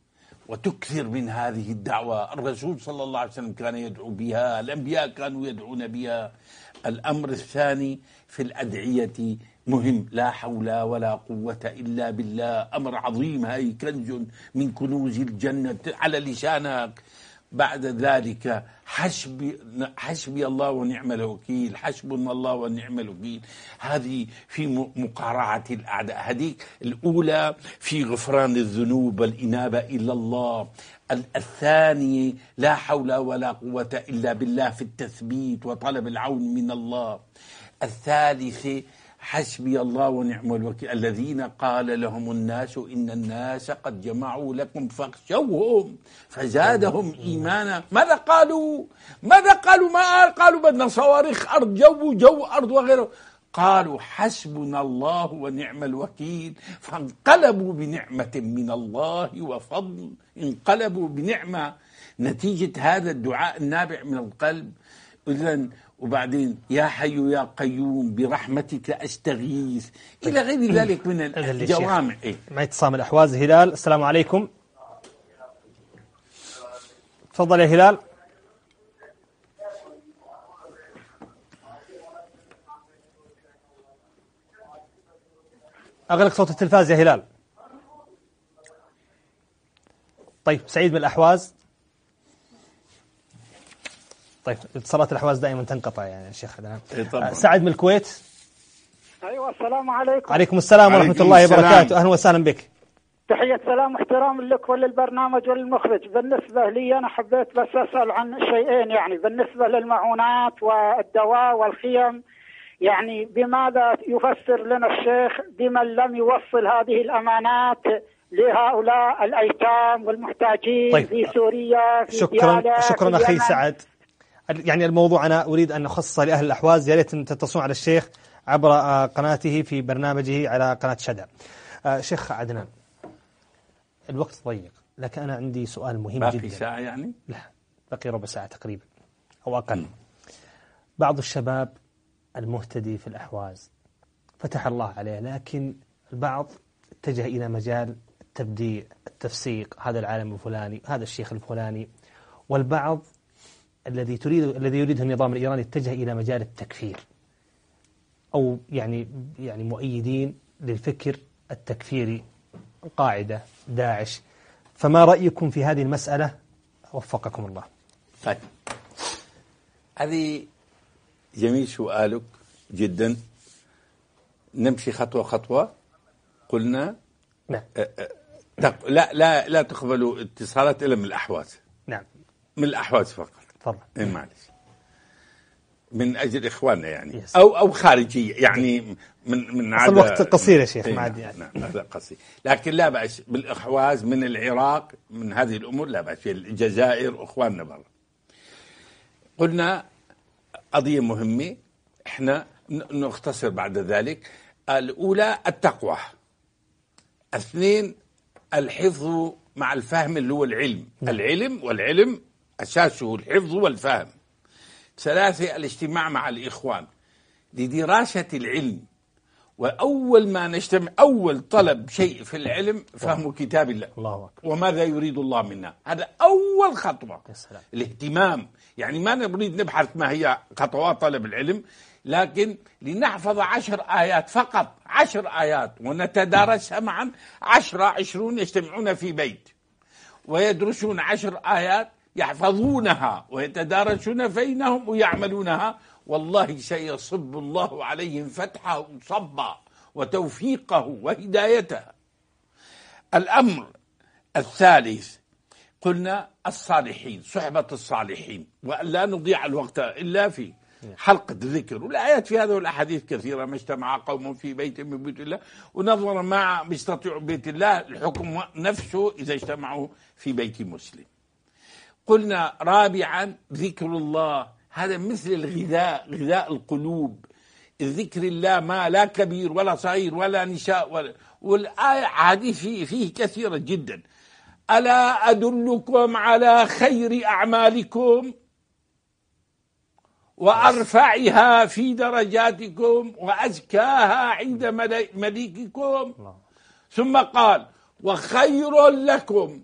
وتكثر من هذه الدعوة الرسول صلى الله عليه وسلم كان يدعو بها الأنبياء كانوا يدعون بها الأمر الثاني في الأدعية مهم لا حول ولا قوة إلا بالله أمر عظيم هاي كنز من كنوز الجنة على لسانك بعد ذلك حسبي حسبي الله ونعم الوكيل حسبنا الله ونعم الوكيل هذه في مقارعة الأعداء هذيك الأولى في غفران الذنوب والإنابة إلى الله الثانية لا حول ولا قوة إلا بالله في التثبيت وطلب العون من الله الثالثة حسبي الله ونعم الوكيل الذين قال لهم الناس إن الناس قد جمعوا لكم فاخشوهم فزادهم إيمانا ماذا قالوا ماذا قالوا ما قالوا بدنا صواريخ أرض جو جو أرض وغيره قالوا حسبنا الله ونعم الوكيل فانقلبوا بنعمة من الله وفضل انقلبوا بنعمة نتيجة هذا الدعاء النابع من القلب إذا وبعدين يا حي يا قيوم برحمتك استغيث الى غير ذلك من الجوامع ما مع الاحواز هلال السلام عليكم تفضل يا هلال اغلق صوت التلفاز يا هلال طيب سعيد من الاحواز طيب اتصالات الأحواز دائما تنقطع يعني شيخ عدنان نعم. آه، سعد من الكويت أيوة السلام عليكم عليكم السلام ورحمة عليكم الله السلام. وبركاته أهلا وسهلا بك تحية سلام واحترام لك وللبرنامج وللمخرج بالنسبة لي أنا حبيت بس أسأل عن شيئين يعني بالنسبة للمعونات والدواء والخيم يعني بماذا يفسر لنا الشيخ بمن لم يوصل هذه الأمانات لهؤلاء الأيتام والمحتاجين طيب. في سوريا في شكرا شكرا في أخي سعد يعني الموضوع أنا أريد أن أخصصه لأهل الأحواز يا ريت أن تتصلون على الشيخ عبر آه، قناته في برنامجه على قناة شدى آه، شيخ عدنان الوقت ضيق لكن أنا عندي سؤال مهم باقي جدا باقي ساعة يعني؟ لا باقي ربع ساعة تقريبا أو أقل م. بعض الشباب المهتدي في الأحواز فتح الله عليه لكن البعض اتجه إلى مجال التبديع التفسيق هذا العالم الفلاني هذا الشيخ الفلاني والبعض الذي تريد الذي يريده النظام الإيراني اتجه إلى مجال التكفير أو يعني يعني مؤيدين للفكر التكفيري قاعدة داعش فما رأيكم في هذه المسألة وفقكم الله طيب هذه جميل سؤالك جدا نمشي خطوة خطوة قلنا نعم. أه، أه، لا لا لا تقبلوا اتصالات إلا من الأحواز نعم من الأحواز فقط تفضل إيه معلش من اجل اخواننا يعني يس. او او خارجيه يعني من من عادة الوقت قصير يا شيخ إيه، ما عاد نعم، يعني نعم قصير لكن لا باس بالاحواز من العراق من هذه الامور لا باس في الجزائر اخواننا برا قلنا قضيه مهمه احنا نختصر بعد ذلك الاولى التقوى اثنين الحفظ مع الفهم اللي هو العلم نعم. العلم والعلم أساسه الحفظ والفهم ثلاثة الاجتماع مع الإخوان لدراسة العلم وأول ما نجتمع أول طلب شيء في العلم فهم كتاب الله, الله أكبر. وماذا يريد الله منا هذا أول خطوة الاهتمام يعني ما نريد نبحث ما هي خطوات طلب العلم لكن لنحفظ عشر آيات فقط عشر آيات ونتدارسها معا عشرة عشرون يجتمعون في بيت ويدرسون عشر آيات يحفظونها ويتدارسون بينهم ويعملونها والله سيصب الله عليهم فتحه صبا وتوفيقه وهدايته الأمر الثالث قلنا الصالحين صحبة الصالحين وأن لا نضيع الوقت إلا في حلقة الذكر والآيات في هذا والأحاديث كثيرة ما اجتمع قوم في بيت من بيوت الله ونظرا ما يستطيع بيت الله الحكم نفسه إذا اجتمعوا في بيت مسلم قلنا رابعا ذكر الله هذا مثل الغذاء غذاء القلوب ذكر الله ما لا كبير ولا صغير ولا نساء ولا والآية هذه فيه, فيه كثيرة جدا ألا أدلكم على خير أعمالكم وأرفعها في درجاتكم وأزكاها عند مليككم ثم قال وخير لكم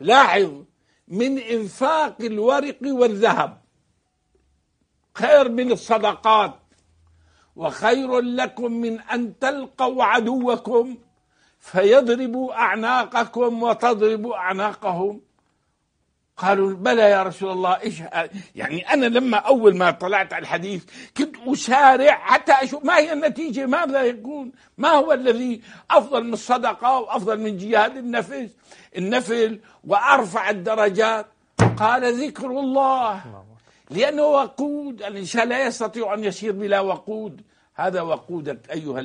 لاحظ من إنفاق الورق والذهب خير من الصدقات وخير لكم من أن تلقوا عدوكم فيضربوا أعناقكم وتضربوا أعناقهم قالوا بلى يا رسول الله إيش يعني أنا لما أول ما طلعت على الحديث كنت أسارع حتى أشوف ما هي النتيجة ماذا يكون ما هو الذي أفضل من الصدقة وأفضل من جهاد النفس النفل وأرفع الدرجات قال ذكر الله لأنه وقود الإنسان لا يستطيع أن يسير بلا وقود هذا وقودك أيها,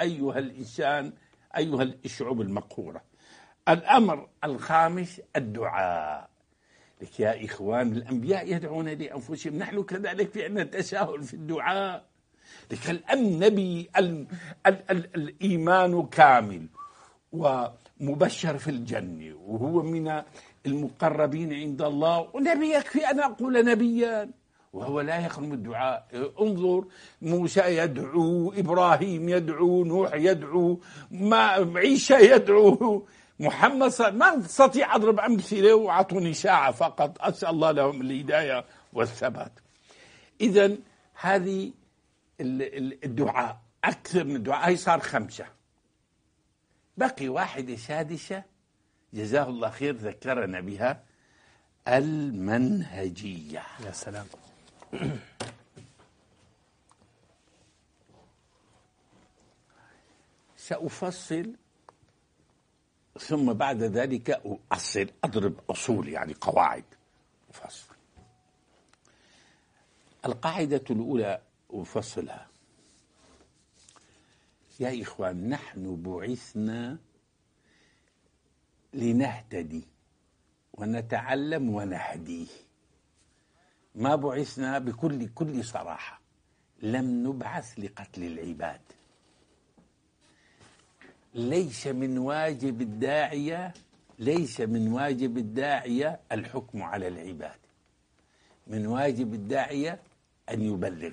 أيها الإنسان أيها الشعوب المقهورة الأمر الخامس الدعاء لك يا إخوان الأنبياء يدعون لأنفسهم نحن كذلك في عندنا تساهل في الدعاء لك النبي الـ الـ الـ الإيمان كامل ومبشر في الجنة وهو من المقربين عند الله ونبي يكفي أن أقول نبيا وهو لا يخرم الدعاء انظر موسى يدعو إبراهيم يدعو نوح يدعو ما عيسى يدعو محمد ما استطيع اضرب امثله واعطوني ساعه فقط اسال الله لهم الهدايه والثبات. اذا هذه الدعاء اكثر من الدعاء هي صار خمسه. بقي واحده سادسه جزاه الله خير ذكرنا بها المنهجيه. يا سلام. سأفصل ثم بعد ذلك أصل أضرب أصول يعني قواعد أفصل القاعدة الأولى أفصلها يا إخوان نحن بعثنا لنهتدي ونتعلم ونهدي ما بعثنا بكل كل صراحة لم نبعث لقتل العباد ليس من واجب الداعية ليس من واجب الداعية الحكم على العباد من واجب الداعية أن يبلغ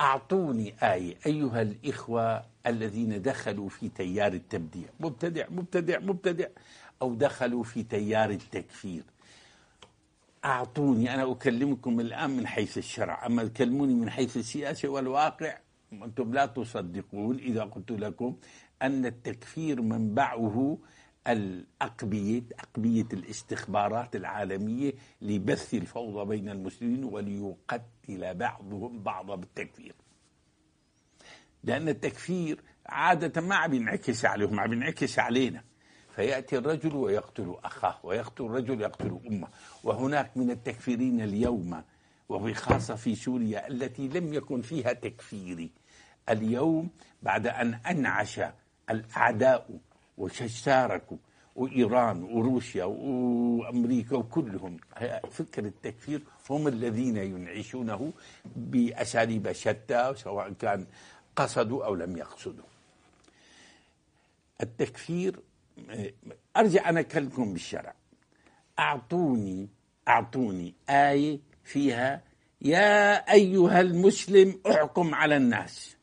أعطوني آية أيها الإخوة الذين دخلوا في تيار التبديع مبتدع مبتدع مبتدع أو دخلوا في تيار التكفير أعطوني أنا أكلمكم الآن من حيث الشرع أما تكلموني من حيث السياسة والواقع أنتم لا تصدقون إذا قلت لكم أن التكفير منبعه الأقبية أقبية الاستخبارات العالمية لبث الفوضى بين المسلمين وليقتل بعضهم بعضا بالتكفير لأن التكفير عادة ما عم ينعكس عليهم عم ينعكس علينا فيأتي الرجل ويقتل أخاه ويقتل الرجل يقتل أمه وهناك من التكفيرين اليوم وبخاصة في سوريا التي لم يكن فيها تكفيري اليوم بعد أن أنعش الأعداء وشاركوا وإيران وروسيا وأمريكا وكلهم فكر التكفير هم الذين ينعشونه بأساليب شتى سواء كان قصدوا أو لم يقصدوا التكفير أرجع أنا كلكم بالشرع أعطوني أعطوني آية فيها يا أيها المسلم أحكم على الناس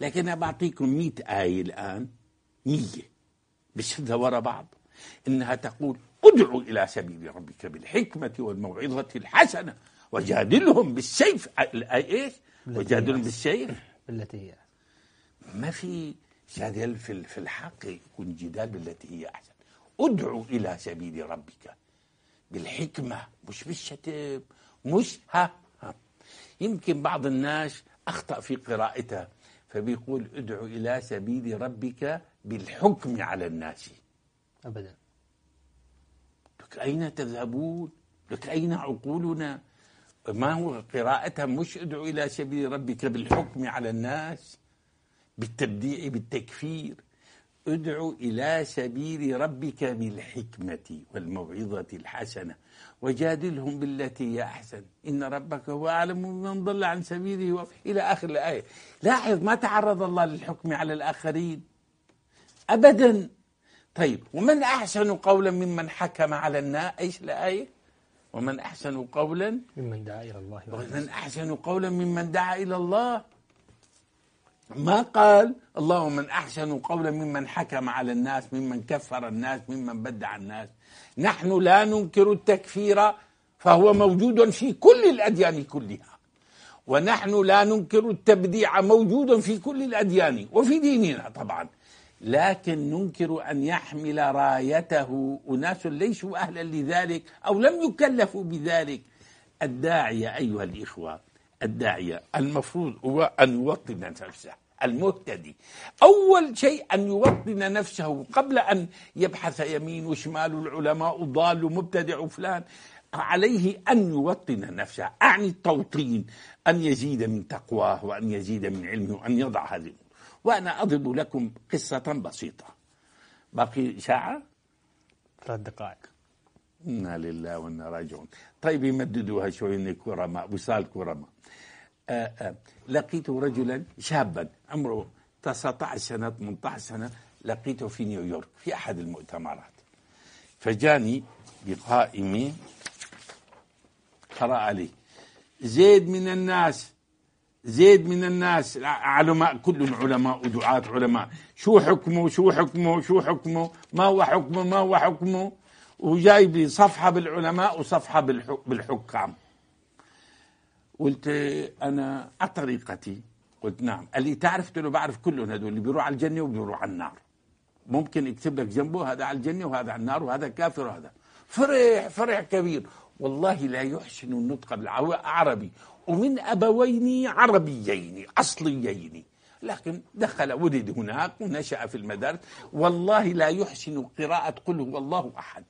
لكن أنا بعطيكم مئة آية الآن مية بشدها ورا بعض إنها تقول ادعوا إلى سبيل ربك بالحكمة والموعظة الحسنة وجادلهم بالسيف ايش؟ وجادلهم بالسيف بالتي هي ما في جدل في في الحق يكون جدال بالتي هي احسن ادعوا الى سبيل ربك بالحكمه مش بالشتم مش ها, ها يمكن بعض الناس اخطا في قراءتها فبيقول ادعو إلى سبيل ربك بالحكم على الناس أبدا لك أين تذهبون لك أين عقولنا ما هو قراءتها مش ادعو إلى سبيل ربك بالحكم على الناس بالتبديع بالتكفير ادع إلى سبيل ربك بالحكمة والموعظة الحسنة وجادلهم بالتي هي أحسن إن ربك هو أعلم بمن ضل عن سبيله إلى آخر الآية لاحظ ما تعرض الله للحكم على الآخرين أبدا طيب ومن أحسن قولا ممن حكم على الناس إيش الآية ومن أحسن قولا ممن دعا إلى الله ومن أحسن قولا ممن دعا إلى الله ما قال اللهم من أحسن قولا ممن حكم على الناس ممن كفر الناس ممن بدع الناس نحن لا ننكر التكفير فهو موجود في كل الأديان كلها ونحن لا ننكر التبديع موجود في كل الأديان وفي ديننا طبعا لكن ننكر أن يحمل رايته أناس ليسوا أهلا لذلك أو لم يكلفوا بذلك الداعية أيها الإخوة الداعية المفروض هو أن يوطن نفسه المهتدي أول شيء أن يوطن نفسه قبل أن يبحث يمين وشمال العلماء ضال ومبتدع وفلان عليه أن يوطن نفسه أعني التوطين أن يزيد من تقواه وأن يزيد من علمه وأن يضع هذه وأنا أضرب لكم قصة بسيطة باقي ساعة ثلاث دقائق انا لله وانا راجعون طيب يمددوها شوي ان كرماء وصال كرماء أه، أه، لقيت رجلا شابا عمره 19 سنه 18 سنه لقيته في نيويورك في احد المؤتمرات فجاني بقائمه قرأ عليه زيد من الناس زيد من الناس علماء كلهم علماء ودعاة علماء شو حكمه شو حكمه شو حكمه ما هو حكمه ما هو حكمه وجايبي صفحة بالعلماء وصفحة بالحكام قلت أنا أطريقتي قلت نعم قال لي تعرف قلت له بعرف كلهم هذول اللي بيروح على الجنة وبيروح على النار ممكن يكتب لك جنبه هذا على الجنة وهذا على النار وهذا كافر وهذا فرح فرح كبير والله لا يحسن النطق بالعربي ومن أبوين عربيين أصليين لكن دخل ولد هناك ونشأ في المدارس والله لا يحسن قراءة قل هو الله أحد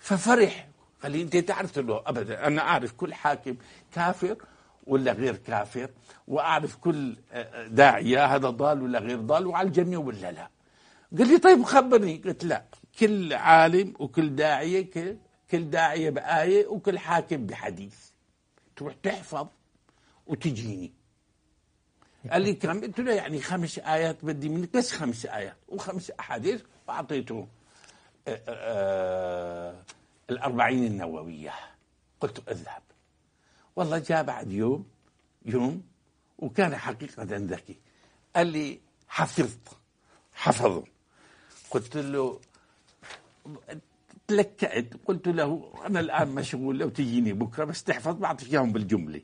ففرح قال لي انت تعرف له ابدا انا اعرف كل حاكم كافر ولا غير كافر واعرف كل آه، داعيه هذا ضال ولا غير ضال وعلى الجميع ولا لا قال لي طيب خبرني قلت لا كل عالم وكل داعيه كل, كل داعيه بايه وكل حاكم بحديث تروح تحفظ وتجيني قال لي كم؟ قلت له يعني خمس ايات بدي منك بس خمس ايات وخمس احاديث واعطيته آه، آه، آه، الأربعين النووية قلت أذهب والله جاء بعد يوم يوم وكان حقيقة ذكي قال لي حفظت حفظه قلت له تلكأت قلت له أنا الآن مشغول لو تجيني بكرة بس تحفظ بعطيك إياهم بالجملة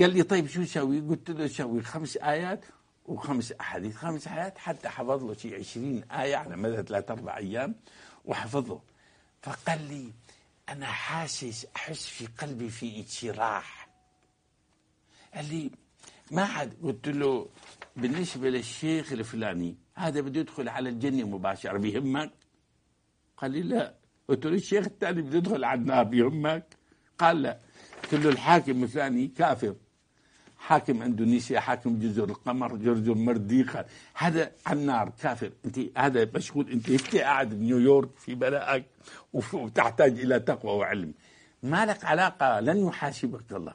قال لي طيب شو سوي قلت له سوي خمس آيات وخمس أحاديث خمس آيات حتى حفظ له شيء 20 آية على مدى ثلاث أربع أيام وحفظه فقال لي أنا حاسس أحس في قلبي في انشراح قال لي ما حد قلت له بالنسبة للشيخ الفلاني هذا بده يدخل على الجنة مباشرة بيهمك قال لي لا قلت له الشيخ الثاني بده يدخل على النار بيهمك قال لا قلت له الحاكم الفلاني كافر حاكم اندونيسيا حاكم جزر القمر جزر مرديقه هذا عنار كافر انت هذا مشغول انت انت قاعد بنيويورك في بلاءك وتحتاج الى تقوى وعلم ما لك علاقه لن يحاسبك الله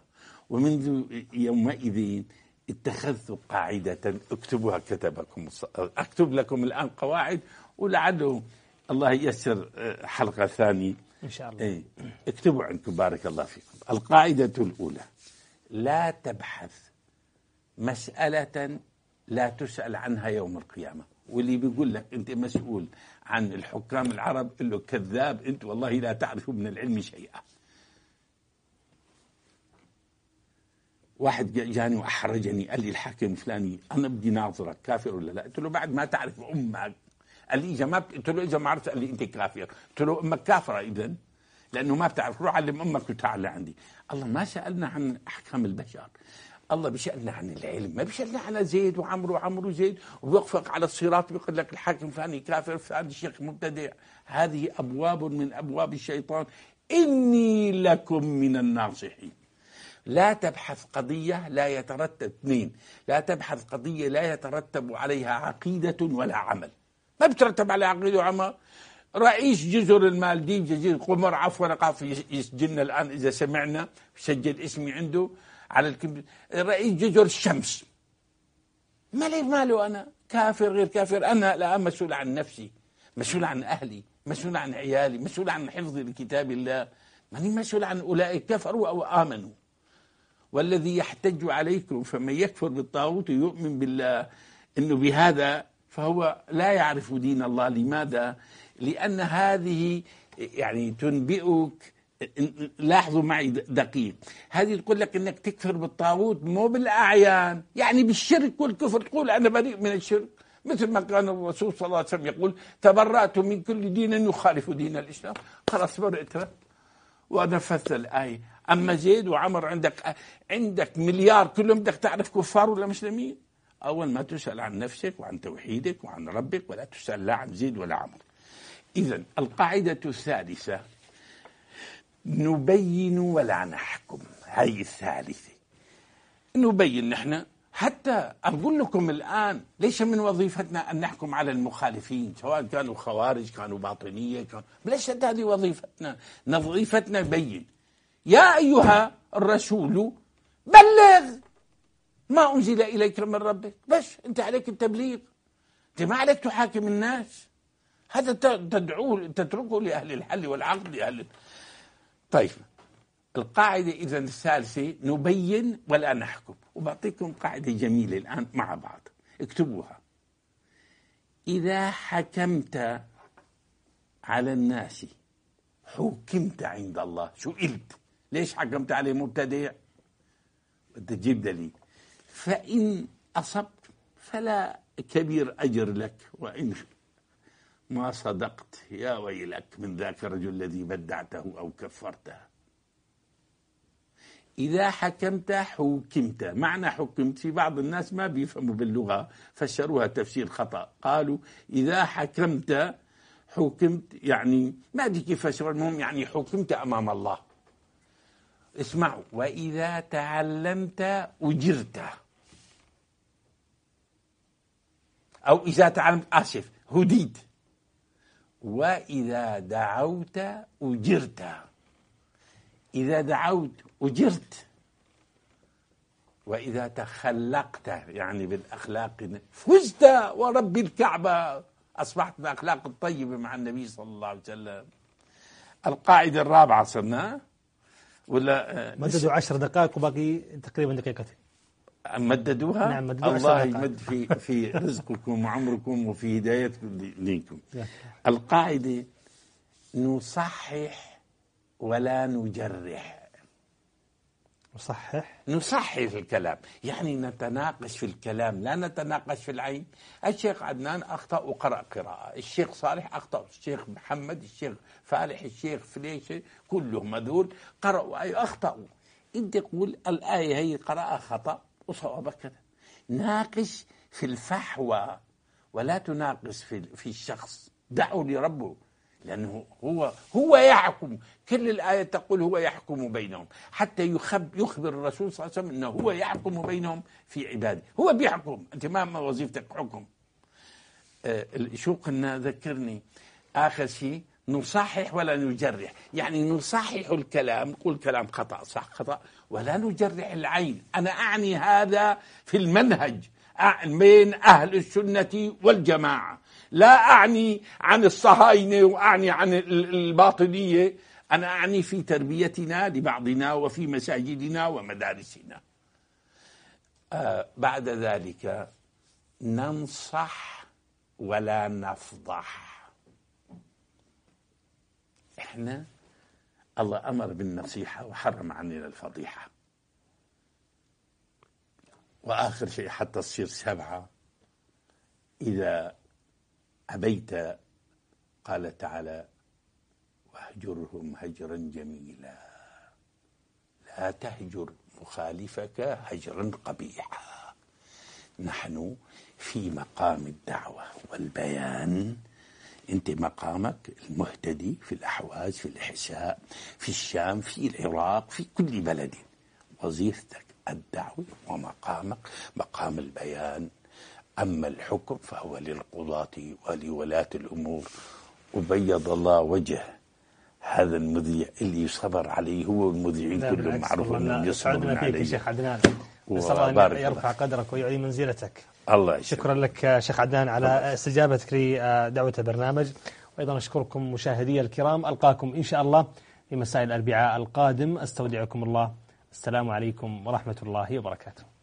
ومنذ يومئذ اتخذت قاعدة اكتبوها كتبكم اكتب لكم الآن قواعد ولعله الله ييسر آه، حلقة ثانية إن شاء الله إيه. اكتبوا عندكم بارك الله فيكم القاعدة الأولى لا تبحث مسألة لا تسأل عنها يوم القيامة واللي بيقول لك أنت مسؤول عن الحكام العرب له كذاب أنت والله لا تعرف من العلم شيئا واحد جاني واحرجني قال لي الحاكم فلاني انا بدي ناظرك كافر ولا لا؟ قلت له بعد ما تعرف امك قال لي اذا ما قلت له اذا ما عرفت قال لي انت كافر قلت له امك كافره إذن لانه ما بتعرف روح علم امك وتعال لعندي الله ما سالنا عن احكام البشر الله بيسالنا عن العلم ما بيسالنا عن زيد وعمرو وعمرو وزيد ويوقفك على الصراط ويقول لك الحاكم فاني كافر فاني شيخ مبتدع هذه ابواب من ابواب الشيطان اني لكم من الناصحين لا تبحث قضية لا يترتب اثنين لا تبحث قضية لا يترتب عليها عقيدة ولا عمل ما بترتب على عقيدة وعمل رئيس جزر المالديف جزيرة قمر عفوا قاف يسجلنا الآن إذا سمعنا سجل اسمي عنده على الكمبيوتر رئيس جزر الشمس ما لي ماله أنا كافر غير كافر أنا لا مسؤول عن نفسي مسؤول عن أهلي مسؤول عن عيالي مسؤول عن حفظ لكتاب الله ماني مسؤول عن أولئك كفروا أو آمنوا والذي يحتج عليكم فمن يكفر بالطاغوت يؤمن بالله انه بهذا فهو لا يعرف دين الله لماذا؟ لأن هذه يعني تنبئك لاحظوا معي دقيق هذه تقول لك انك تكفر بالطاغوت مو بالاعيان يعني بالشرك والكفر تقول انا بريء من الشرك مثل ما كان الرسول صلى الله عليه وسلم يقول تبرأت من كل دين يخالف دين الاسلام خلاص برئت ونفذت الايه اما زيد وعمر عندك عندك مليار كلهم بدك تعرف كفار ولا مسلمين اول ما تسال عن نفسك وعن توحيدك وعن ربك ولا تسال لا عن زيد ولا عمر إذا القاعدة الثالثة نبين ولا نحكم هاي الثالثة نبين نحن حتى لكم الآن ليس من وظيفتنا أن نحكم على المخالفين سواء كانوا خوارج كانوا باطنية كانوا ليست هذه وظيفتنا وظيفتنا بين يا أيها الرسول بلغ ما أنزل إليك من ربك بس أنت عليك التبليغ أنت ما عليك تحاكم الناس هذا تدعوه تتركه لأهل الحل والعقد لأهل طيب القاعدة إذا الثالثة نبين ولا نحكم وبعطيكم قاعدة جميلة الآن مع بعض اكتبوها إذا حكمت على الناس حكمت عند الله سئلت ليش حكمت عليه مبتدع بدك تجيب دليل فإن أصبت فلا كبير أجر لك وإن ما صدقت يا ويلك من ذاك الرجل الذي بدعته أو كفرته إذا حكمت حكمت معنى حكمت في بعض الناس ما بيفهموا باللغة فسروها تفسير خطأ قالوا إذا حكمت حكمت يعني ما أدري كيف فسروا المهم يعني حكمت أمام الله اسمعوا وإذا تعلمت أجرت أو إذا تعلمت آسف آه هديت وإذا دعوت أجرت إذا دعوت أجرت وإذا تخلقت يعني بالأخلاق فزت ورب الكعبة أصبحت بأخلاق الطيبة مع النبي صلى الله عليه وسلم القاعدة الرابعة صرنا ولا آه، مدد عشر دقائق وباقي تقريبا دقيقتين مددوها نعم مددوها الله يمد في في رزقكم وعمركم وفي هدايتكم دينكم القاعدة نصحح ولا نجرح نصحح نصحح الكلام يعني نتناقش في الكلام لا نتناقش في العين الشيخ عدنان أخطأ وقرأ قراءة الشيخ صالح أخطأ الشيخ محمد الشيخ فالح الشيخ فليشة كلهم هذول قرأوا أي أخطأوا انت تقول الآية هي قراءة خطأ وصوابك كذا ناقش في الفحوى ولا تناقش في, في الشخص دعوا لربه لأنه هو هو يحكم كل الآية تقول هو يحكم بينهم حتى يخب يخبر الرسول صلى الله عليه وسلم أنه هو يحكم بينهم في عباده هو بيحكم أنت ما وظيفتك حكم آه شو قلنا ذكرني آخر شيء نصحح ولا نجرح يعني نصحح الكلام نقول كلام خطأ صح خطأ ولا نجرح العين أنا أعني هذا في المنهج بين أهل السنة والجماعة لا أعني عن الصهاينة وأعني عن الباطنية أنا أعني في تربيتنا لبعضنا وفي مساجدنا ومدارسنا آه بعد ذلك ننصح ولا نفضح احنا الله أمر بالنصيحة وحرم عننا الفضيحة وآخر شيء حتى تصير سبعة إذا أبيت قال تعالى واهجرهم هجرا جميلا لا تهجر مخالفك هجرا قبيحا نحن في مقام الدعوة والبيان أنت مقامك المهتدي في الأحواز في الاحساء في الشام في العراق في كل بلد وظيفتك الدعوة ومقامك مقام البيان أما الحكم فهو للقضاة ولولاة الأمور وبيض الله وجه هذا المذيع اللي صبر عليه هو المذيعين نعم، كلهم معروف انهم يصبرون عليه شيخ عدنان نسأل الله أن يرفع قدرك ويعلي منزلتك الله يشكرك. شكرا لك شيخ عدنان على استجابتك لدعوة البرنامج وأيضا أشكركم مشاهدي الكرام ألقاكم إن شاء الله في مساء الأربعاء القادم أستودعكم الله السلام عليكم ورحمة الله وبركاته